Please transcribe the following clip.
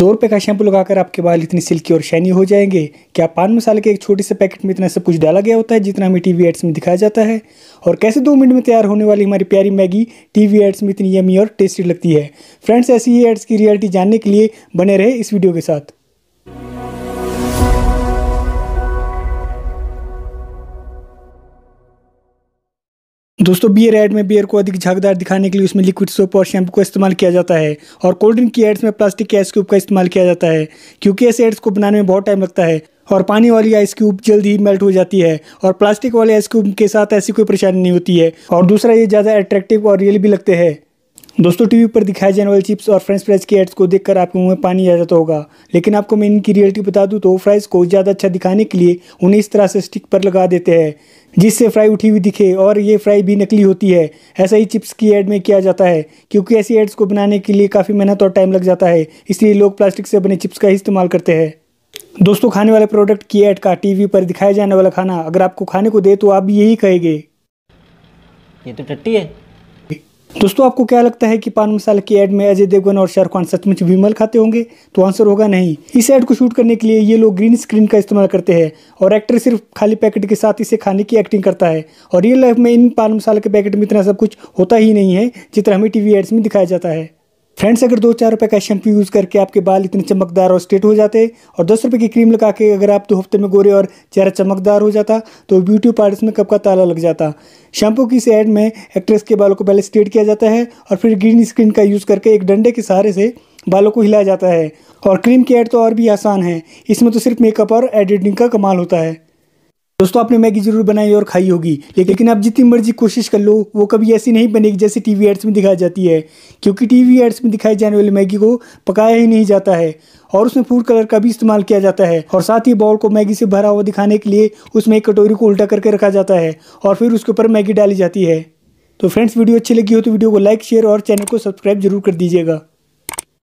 दो रुपये का शैम्पू लगाकर आपके बाल इतनी सिल्की और शाइनी हो जाएंगे क्या पान मसाले के एक छोटे से पैकेट में इतना सब कुछ डाला गया होता है जितना हमें टीवी एड्स में दिखाया जाता है और कैसे दो मिनट में तैयार होने वाली हमारी प्यारी मैगी टीवी एड्स में इतनी यमी और टेस्टी लगती है फ्रेंड्स ऐसी ही एड्स की रियलिटी जानने के लिए बने रहे इस वीडियो के साथ दोस्तों बियर एड में बियर को अधिक झागदार दिखाने के लिए उसमें लिक्विड सोप और शैम्पू का इस्तेमाल किया जाता है और कोल्ड ड्रिंक की एड्स में प्लास्टिक के आइस क्यूब का इस्तेमाल किया जाता है क्योंकि ऐसे एड्स को बनाने में बहुत टाइम लगता है और पानी वाली आइस क्यूब जल्द ही मेल्ट हो जाती है और प्लास्टिक वाले आइस क्यूब के साथ ऐसी कोई परेशानी नहीं होती है और दूसरा ये ज़्यादा अट्रैक्टिव और रियल भी लगते हैं दोस्तों टीवी पर दिखाए जाने वाले चिप्स और फ्रेंच फ्राइज के एड्स को देखकर आपके मुंह में पानी आ जाता होगा लेकिन आपको मैं इनकी रियलिटी बता दूं तो फ्राइज को ज़्यादा अच्छा दिखाने के लिए उन्हें इस तरह से स्टिक पर लगा देते हैं जिससे फ्राई उठी हुई दिखे और ये फ्राई भी नकली होती है ऐसा ही चिप्स की एड में किया जाता है क्योंकि ऐसी एड्स को बनाने के लिए काफ़ी मेहनत और टाइम लग जाता है इसलिए लोग प्लास्टिक से बने चिप्स का इस्तेमाल करते हैं दोस्तों खाने वाले प्रोडक्ट की एड का टी पर दिखाया जाने वाला खाना अगर आपको खाने को दे तो आप यही कहेंगे ये तो टट्टी है दोस्तों आपको क्या लगता है कि पान मसाला की एड में अजय देवगन और शाहरुख खान सचमुच विमल खाते होंगे तो आंसर होगा नहीं इस एड को शूट करने के लिए ये लोग ग्रीन स्क्रीन का इस्तेमाल करते हैं और एक्टर सिर्फ खाली पैकेट के साथ इसे खाने की एक्टिंग करता है और रियल लाइफ में इन पान मसाला के पैकेट में इतना सब कुछ होता ही नहीं है जितना हमें टीवी एड्स में दिखाया जाता है फ्रेंड्स अगर दो चार रुपए का शैम्पू यूज़ करके आपके बाल इतने चमकदार और स्ट्रेट हो जाते और दस रुपए की क्रीम लगा के अगर आप दो हफ्ते में गोरे और चेहरा चमकदार हो जाता तो ब्यूटी पार्लर्स में कब का ताला लग जाता शैम्पू की इस एड में एक्ट्रेस के बालों को पहले स्ट्रेट किया जाता है और फिर ग्रीन स्क्रीन का यूज़ करके एक डंडे के सहारे से बालों को हिलाया जाता है और क्रीम की एड तो और भी आसान है इसमें तो सिर्फ मेकअप और एडिटिंग का कमाल होता है दोस्तों आपने मैगी जरूर बनाई और खाई होगी लेकिन आप जितनी मर्जी कोशिश कर लो वो कभी ऐसी नहीं बनेगी जैसे टीवी एड्स में दिखाई जाती है क्योंकि टीवी एड्स में दिखाई जाने वाली मैगी को पकाया ही नहीं जाता है और उसमें फूड कलर का भी इस्तेमाल किया जाता है और साथ ही बाउल को मैगी से भरा हुआ दिखाने के लिए उसमें एक कटोरी को उल्टा करके रखा जाता है और फिर उसके ऊपर मैगी डाली जाती है तो फ्रेंड्स वीडियो अच्छी लगी हो तो वीडियो को लाइक शेयर और चैनल को सब्सक्राइब जरूर कर दीजिएगा